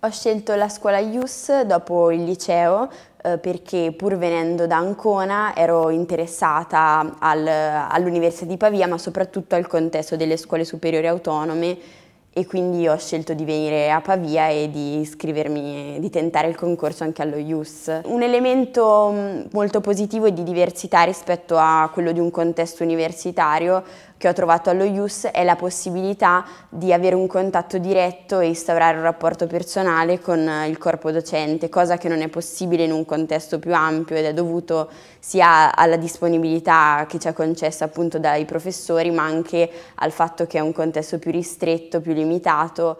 Ho scelto la scuola IUS dopo il liceo eh, perché pur venendo da Ancona ero interessata al, all'Università di Pavia ma soprattutto al contesto delle scuole superiori autonome e quindi ho scelto di venire a Pavia e di iscrivermi, di tentare il concorso anche allo IUS. Un elemento mm, molto positivo e di diversità rispetto a quello di un contesto universitario che ho trovato allo IUS è la possibilità di avere un contatto diretto e instaurare un rapporto personale con il corpo docente, cosa che non è possibile in un contesto più ampio ed è dovuto sia alla disponibilità che ci è concessa appunto dai professori ma anche al fatto che è un contesto più ristretto, più limitato limitato